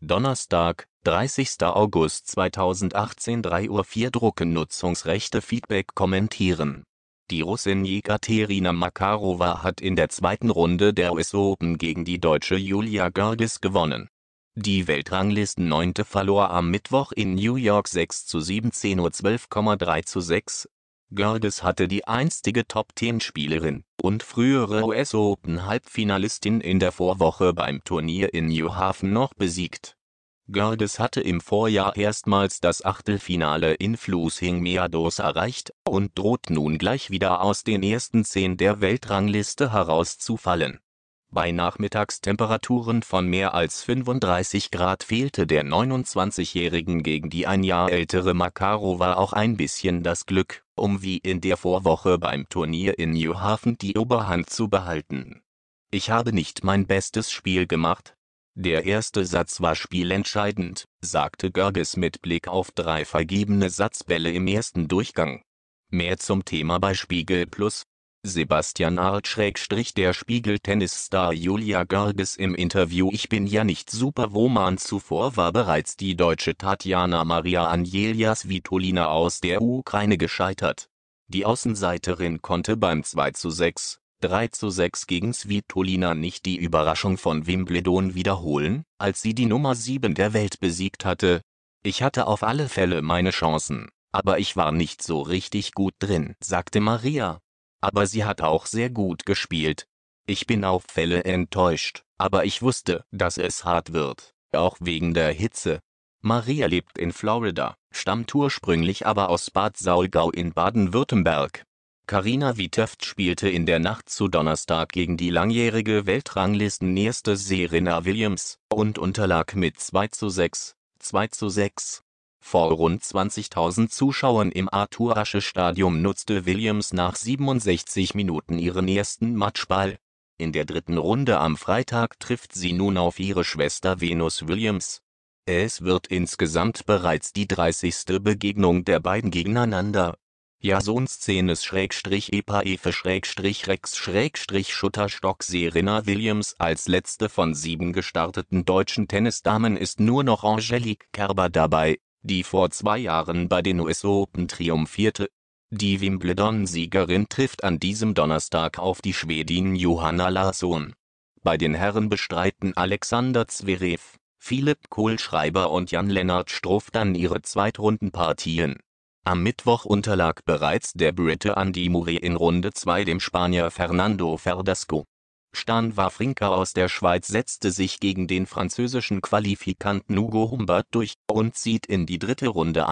Donnerstag, 30. August 2018 3:04 Uhr Drucken Nutzungsrechte Feedback kommentieren die Russin Jekaterina Makarova hat in der zweiten Runde der US Open gegen die deutsche Julia Gördis gewonnen. Die Weltranglisten 9. verlor am Mittwoch in New York 6 zu 7 10:12,3 zu 6, Gerdes hatte die einstige Top-10-Spielerin und frühere US-Open-Halbfinalistin in der Vorwoche beim Turnier in New Haven noch besiegt. Gerdes hatte im Vorjahr erstmals das Achtelfinale in Flushing Meadows erreicht und droht nun gleich wieder aus den ersten zehn der Weltrangliste herauszufallen. Bei Nachmittagstemperaturen von mehr als 35 Grad fehlte der 29-Jährigen gegen die ein Jahr ältere Makarova auch ein bisschen das Glück um wie in der Vorwoche beim Turnier in Newhaven die Oberhand zu behalten. Ich habe nicht mein bestes Spiel gemacht. Der erste Satz war spielentscheidend, sagte Görges mit Blick auf drei vergebene Satzbälle im ersten Durchgang. Mehr zum Thema bei Spiegel Plus. Sebastian Arlt-Der spiegel tennis star Julia Görges im Interview Ich bin ja nicht super wo man Zuvor war bereits die Deutsche Tatjana Maria Anjelja Svitolina aus der Ukraine gescheitert. Die Außenseiterin konnte beim 2 zu 6, 3 zu 6 gegen Svitolina nicht die Überraschung von Wimbledon wiederholen, als sie die Nummer 7 der Welt besiegt hatte. Ich hatte auf alle Fälle meine Chancen aber ich war nicht so richtig gut drin, sagte Maria aber sie hat auch sehr gut gespielt. Ich bin auf Fälle enttäuscht, aber ich wusste, dass es hart wird, auch wegen der Hitze. Maria lebt in Florida, stammt ursprünglich aber aus Bad Saulgau in Baden-Württemberg. Karina Witeft spielte in der Nacht zu Donnerstag gegen die langjährige weltranglisten Weltranglistenerste Serena Williams und unterlag mit 2 zu 6, 2 zu 6 vor rund 20.000 Zuschauern im Arthur Asche Stadium nutzte Williams nach 67 Minuten ihren ersten Matchball. In der dritten Runde am Freitag trifft sie nun auf ihre Schwester Venus Williams. Es wird insgesamt bereits die 30. Begegnung der beiden gegeneinander. Jasons-Szenes-Epaefe-Rex-Schutterstock-Serena Williams als letzte von sieben gestarteten deutschen Tennisdamen ist nur noch Angelique Kerber dabei die vor zwei Jahren bei den US Open triumphierte. Die Wimbledon-Siegerin trifft an diesem Donnerstag auf die Schwedin Johanna Larsson. Bei den Herren bestreiten Alexander Zverev, Philipp Kohlschreiber und Jan-Lennart Struff dann ihre Zweitrundenpartien. Am Mittwoch unterlag bereits der Brite Andy Murray in Runde 2 dem Spanier Fernando Verdasco Stan Wawrinka aus der Schweiz setzte sich gegen den französischen Qualifikanten Hugo Humbert durch und zieht in die dritte Runde